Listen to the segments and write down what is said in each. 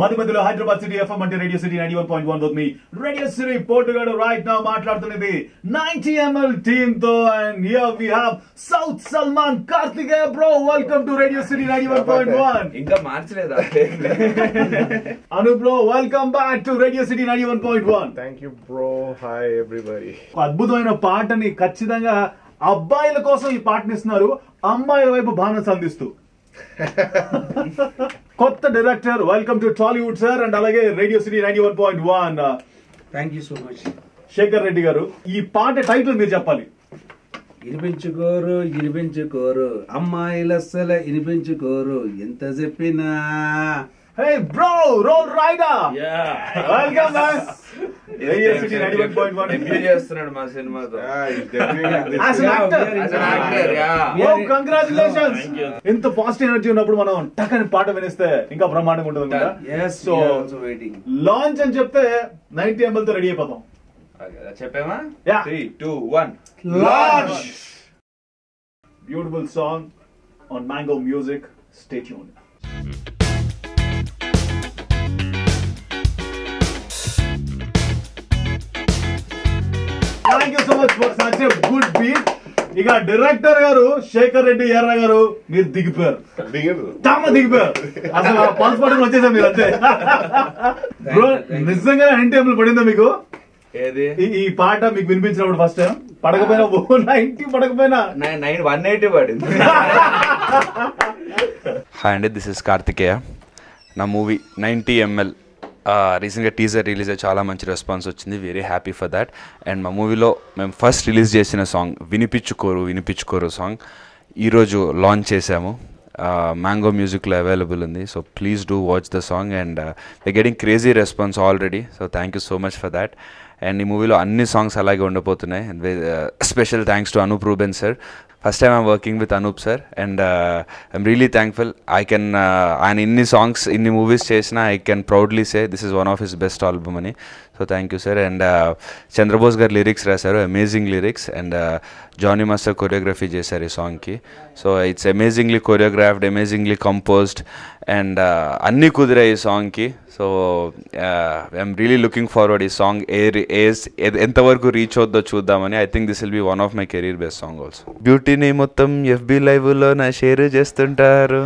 మధ్య మధ్యలో Hyderabad city FM అంటే radio city ninety one point one మీ రేడియో సిటీ పోర్టుగాడు రైట్ నా మాట్లాడుతున్నది నైన్టీ ఎంఎల్ టీమ్ తో and here we have south Salman Karthik bro welcome to radio city ninety one point one ఇంకా మార్చలేదా అను bro welcome back to radio city ninety one point one thank you bro hi everybody అద్భుతమైన పాటని ఖచ్చితంగా అబ్బాయిల కోసం ఈ పాటనిస్తున్నారు అమ్మాయిల వైపు బాణం సంధిస్తూ కొత్త director welcome to Tollywood sir and అలాగే radio city ninety one point one thank you so much Shekhar Reddy గారు ఈ పాట టైటిల్ మీరు చెప్పాలి ఇనిపించుకోరు ఇనిపించుకోరు అమ్మాయిలస్సల ఇనిపించుకోరు ఎంత చెప్పినా hey bro role rider welcome man చేస్తున్నాడు ఇంత పాజిటివ్ ఎనర్జీ ఉన్నప్పుడు మనం టక్ అని పాట వినిస్తే ఇంకా బ్రహ్మాండంగా ఉంటుంది కదా లాంచ్ అని చెప్తే నైన్టీ ఎంఎల్ తో రెడీ అయిపోతాం చెప్పామా two one launch beautiful song on Mango Music state unit so much for such good beat ఇక డైరెక్టర్ గారు శేఖర్ రెడ్డి ఎర్ర గారు మీరు దిగిపోయారు తమ దిగిపోయారు అసలు పల్స్ పట్టుకుని వచ్చేసాం మీరు అంతే బ్రో నిజంగా ఎన్టీఎంలు పడిందా మీకు ఈ పాట మీకు వినిపించినప్పుడు ఫస్ట్ టైం పడకపోయినా ఓ నైన్టీ పడకపోయినా వన్ ఎయిటీ పడింది హాయ్ అండి దిస్ ఇస్ కార్తికేయ నా మూవీ నైన్టీ ఎంఎల్ రీసెంట్గా టీజర్ రిలీజ్ అయ్యి చాలా మంచి రెస్పాన్స్ వచ్చింది very happy for that and మా మూవీలో మేము ఫస్ట్ రిలీజ్ చేసిన సాంగ్ వినిపించుకోరు వినిపించుకోరు సాంగ్ ఈరోజు లాంచ్ చేశాము మ్యాంగో మ్యూజిక్లో అవైలబుల్ ఉంది so please do watch the song and the getting crazy response already so thank you so much for that and ఈ మూవీలో అన్ని సాంగ్స్ అలాగే ఉండబోతున్నాయి special thanks to Anup Ruben sir first time I'm working with Anup sir and I'm really thankful I can ఆయన ఇన్ని songs ఇన్ని movies చేసినా I can proudly say this is one of his best album అని so thank you sir and Chandrabose garu lyrics రాశారు amazing lyrics and Jani master choreography చేశారు ఈ సాంగ్కి so it's amazingly choreographed amazingly composed and అన్నీ కుదిరాయి ఈ సాంగ్కి so I'm really looking forward ఈ సాంగ్ ఏ ఏ ఎంతవరకు రీచ్ అవుద్దో చూద్దామని I think this will be one of my career best song also beauty బ్యూటీని మొత్తం ఎఫ్బి లైవ్లో నా షేర్ చేస్తుంటారు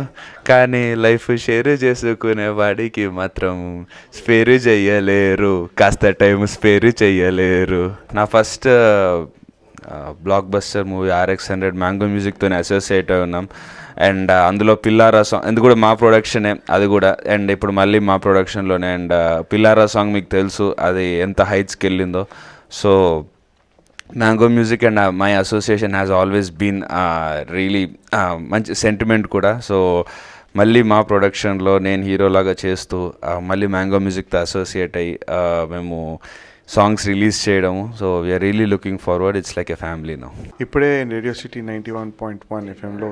కానీ లైఫ్ షేర్ చేసుకునే వాడికి మాత్రం స్పేర్ చెయ్యలేరు కాస్త టైం స్పేర్ చెయ్యలేరు నా first blockbuster movie RX hundred Mango మ్యూజిక్తో అసోసియేట్ అయి ఉన్నాం అండ్ అందులో పిల్లారా సాంగ్ ఇది కూడా మా ప్రొడక్షనే అది కూడా అండ్ ఇప్పుడు మళ్ళీ మా ప్రొడక్షన్లోనే అండ్ పిల్లారా సాంగ్ మీకు తెలుసు అది ఎంత హైట్స్కి వెళ్ళిందో so Mango Music and my association has always been really మంచి సెంటిమెంట్ కూడా సో మళ్ళీ మా ప్రొడక్షన్లో నేను హీరోలాగా చేస్తూ uh, మళ్ళీ మ్యాంగో మ్యూజిక్తో అసోసియేట్ అయ్యి uh, మేము సాంగ్స్ రిలీజ్ చేయడము so we're really looking forward it's like a family no ఇప్పుడే Radio City ninety one point one ఎఫ్ఎంలో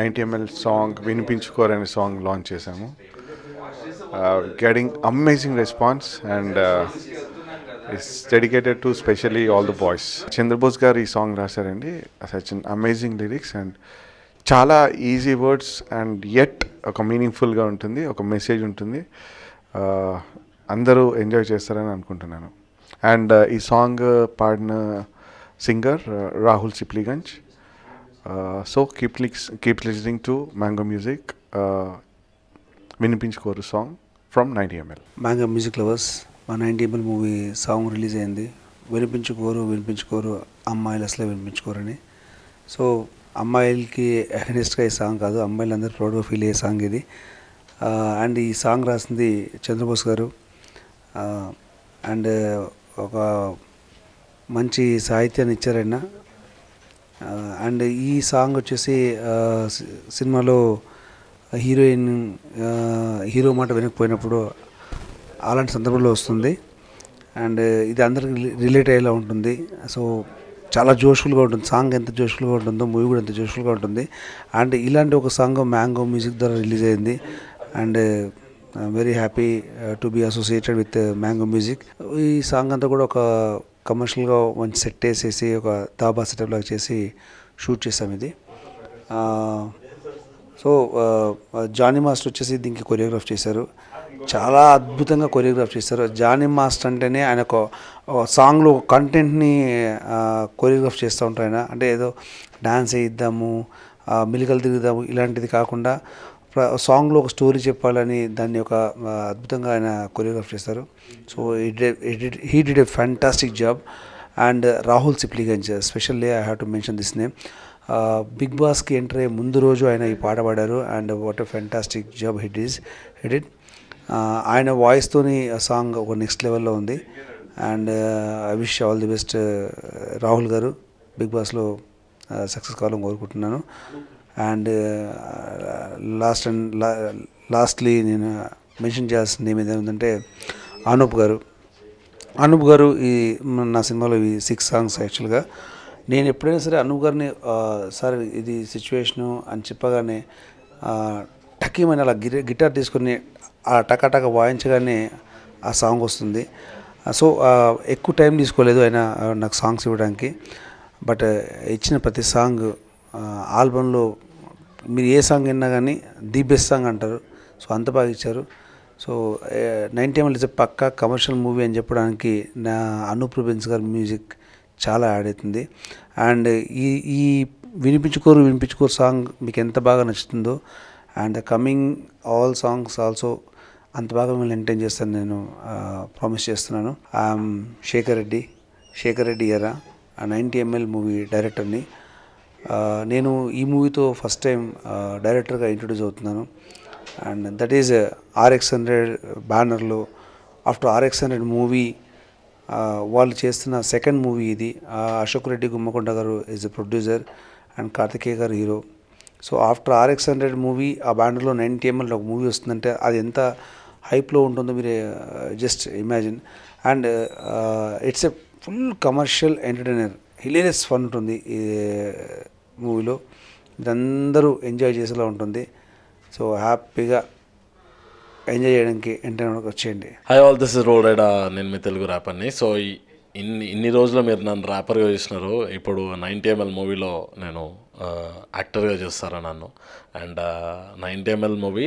నైంటీ ఎంఎల్ సాంగ్ వినిపించుకోరనే సాంగ్ లాంచ్ చేశాము getting amazing response and it's dedicated to specially all the boys Chandrabose garu ఈ song రాశారండి such an amazing lyrics and చాలా easy words and at ఒక మీనింగ్ఫుల్గా ఉంటుంది ఒక మెసేజ్ ఉంటుంది uh, అందరూ ఎంజాయ్ చేస్తారని అనుకుంటున్నాను అండ్ uh, ఈ సాంగ్ పాడిన singer Rahul Sipligunj so keep licks keep listening to Mango Music వినిపించుకోరు song from ninety ML Mango Music lovers మా నైన్ డీబుల్ మూవీ సాంగ్ రిలీజ్ అయింది వినిపించుకోరు వినిపించుకోరు అమ్మాయిలు అసలే వినిపించుకోరని సో అమ్మాయిలకి అగెనిస్ట్గా ఈ సాంగ్ కాదు అమ్మాయిలు అందరూ ప్రౌడ్గా ఫీల్ అయ్యే సాంగ్ ఇది అండ్ ఈ సాంగ్ రాసింది చంద్రబోస్ గారు అండ్ ఒక మంచి సాహిత్యాన్ని ఇచ్చారన్న అండ్ ఈ సాంగ్ వచ్చేసి సినిమాలో హీరోయిన్ హీరో మాట వినకపోయినప్పుడు అలాంటి సందర్భంలో వస్తుంది అండ్ ఇది అందరికి రిలేట్ అయ్యేలా ఉంటుంది సో చాలా జోష్ఫుల్గా ఉంటుంది సాంగ్ ఎంత జోష్ఫుల్గా ఉంటుందో మూవీ కూడా ఎంత జోష్ఫుల్గా ఉంటుంది అండ్ ఇలాంటి ఒక సాంగ్ మ్యాంగో మ్యూజిక్ ద్వారా రిలీజ్ అయింది and very happy to be associated with Mango Music ఈ సాంగ్ అంతా కూడా ఒక కమర్షియల్గా మంచి సెట్ వేసేసి ఒక దాబా సెటప్ లాగా చేసి షూట్ చేసాం ఇది సో జానీ మాస్టర్ వచ్చేసి దీనికి కొరియోగ్రాఫ్ చేశారు చాలా అద్భుతంగా కొరియోగ్రాఫ్ చేస్తారు జానీ మాస్టర్ అంటేనే ఆయన ఒక సాంగ్లో కంటెంట్ని కొరియోగ్రాఫ్ చేస్తూ ఉంటారు ఆయన అంటే ఏదో డ్యాన్స్ వేయిద్దాము మిలికలు తిరుగుదాము ఇలాంటిది కాకుండా సాంగ్లో ఒక స్టోరీ చెప్పాలని దాన్ని ఒక అద్భుతంగా ఆయన కొరియోగ్రాఫ్ చేస్తారు so he did a fantastic job and Rahul Sipligunj specially I have to mention this name big బాస్కి ఎంటర్ అయ్యే ముందు రోజు ఆయన ఈ పాట పాడారు and what a fantastic job hit is hit it ఆయన వాయిస్తోని ఆ సాంగ్ ఒక నెక్స్ట్ లెవెల్లో ఉంది and I wish all the best Rahul garu big బాస్లో సక్సెస్ కావాలని కోరుకుంటున్నాను అండ్ లాస్ట్ అండ్ లాస్ట్లీ నేను మెన్షన్ చేయాల్సింది నేమ్ ఏంటంటే అనూప్ గారు అనూప్ గారు ఈ నా సినిమాలో ఈ సిక్స్ సాంగ్స్ యాక్చువల్గా నేను ఎప్పుడైనా సరే అనూప్ గారిని సార్ ఇది సిచ్యువేషను అని చెప్పగానే టకీమైన అలా గిటార్ తీసుకుని ఆ టకాటక వాయించగానే ఆ సాంగ్ వస్తుంది సో ఎక్కువ టైం తీసుకోలేదు ఆయన నాకు సాంగ్స్ ఇవ్వడానికి బట్ ఇచ్చిన ప్రతి సాంగ్ ఆల్బంలో మీరు ఏ సాంగ్ విన్నా కానీ ది బెస్ట్ సాంగ్ అంటారు సో అంత బాగా ఇచ్చారు so ninety ML is commercial movie అని చెప్పడానికి నా అనూప్ గారి మ్యూజిక్ చాలా యాడ్ అవుతుంది అండ్ ఈ ఈ వినిపించుకోరు వినిపించుకోరు సాంగ్ మీకు ఎంత బాగా నచ్చుతుందో and coming all songs also అంత బాగా మిమ్మల్ని ఎంటైన్ చేస్తాను నేను ప్రామిస్ చేస్తున్నాను శేఖర్ రెడ్డి శేఖర్ రెడ్డి గారా నైంటీ ఎంఎల్ మూవీ డైరెక్టర్ని నేను ఈ మూవీతో ఫస్ట్ టైం డైరెక్టర్గా ఇంట్రొడ్యూస్ అవుతున్నాను and that is RX hundred బ్యానర్లో ఆఫ్టర్ ఆర్ఎక్స్ హండ్రెడ్ మూవీ వాళ్ళు చేస్తున్న సెకండ్ మూవీ ఇది Ashok Reddy Gummakonda garu is a producer and Karthikeya garu hero so after RX hundred movie ఆ బ్యానర్లో నైన్టీ ఎంఎల్ ఒక మూవీ వస్తుందంటే అది ఎంత హైప్లో ఉంటుందో మీరు just imagine and it's a full commercial entertainer hilarious fun ఉంటుంది ఈ మూవీలో మీరందరూ ఎంజాయ్ చేసేలా ఉంటుంది సో హ్యాపీగా ఎంజాయ్ చేయడానికి ఎంటర్టైన్మెంట్ వచ్చేయండి hi all this is roll Rida నేను మీ తెలుగు ర్యాపర్ని సో ఈ ఇన్ని ఇన్ని రోజులు మీరు నన్ను ర్యాపర్గా చేసినారు ఇప్పుడు నైన్టీ ఎంఎల్ మూవీలో నేను యాక్టర్గా చేస్తారా నన్ను అండ్ నైన్టీ ఎంఎల్ మూవీ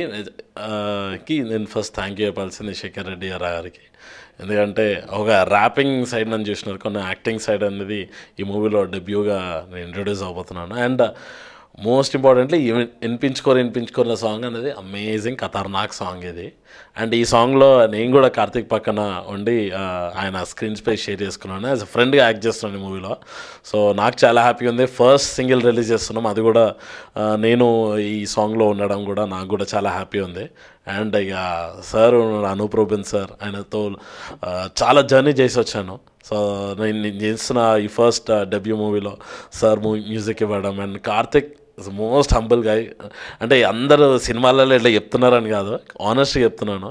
కి నేను ఫస్ట్ థ్యాంక్ యూ చెప్పాల్సింది శేఖర్ రెడ్డి గారికి ఎందుకంటే ఒక ర్యాపింగ్ సైడ్ నన్ను చూసినారు కొన్ని యాక్టింగ్ సైడ్ అనేది ఈ మూవీలో డెబ్యూగా నేను ఇంట్రడ్యూస్ అవబోతున్నాను అండ్ మోస్ట్ ఇంపార్టెంట్లీ వినిపించుకోరు వినిపించుకోరు సాంగ్ అనేది అమేజింగ్ ఖతర్నాక్ సాంగ్ ఇది అండ్ ఈ సాంగ్లో నేను కూడా కార్తిక్ పక్కన ఉండి ఆయన స్క్రీన్ స్పేస్ షేర్ చేసుకున్నాను యాజ్ అ ఫ్రెండ్గా యాక్ట్ చేస్తున్నాను మూవీలో సో నాకు చాలా హ్యాపీగా ఉంది ఫస్ట్ సింగిల్ రిలీజ్ చేస్తున్నాం అది కూడా నేను ఈ సాంగ్లో ఉండడం కూడా నాకు కూడా చాలా హ్యాపీ ఉంది అండ్ ఇక సార్ అనూప్ రోబిన్ సార్ ఆయనతో చాలా జర్నీ చేసి వచ్చాను సో నేను చేసిన ఈ ఫస్ట్ డెబ్యూ మూవీలో సార్ మూవీ మ్యూజిక్ ఇవ్వడం and Karthik most humble guy అంటే అందరూ సినిమాలలో ఇట్లా చెప్తున్నారని కాదు ఆనెస్ట్గా చెప్తున్నాను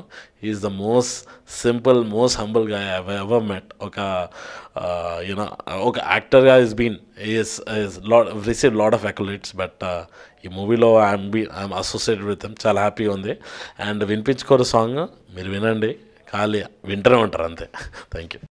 is the most simple most humble guy ever met ఒక యూనో ఒక యాక్టర్గా is been is is lot receive lot of accolades but ఈ మూవీలో I'm be I'm associated with చాలా హ్యాపీగా ఉంది అండ్ వినిపించుకోరు సాంగ్ మీరు వినండి ఖాళీ వింటూనే ఉంటారు అంతే థ్యాంక్ యూ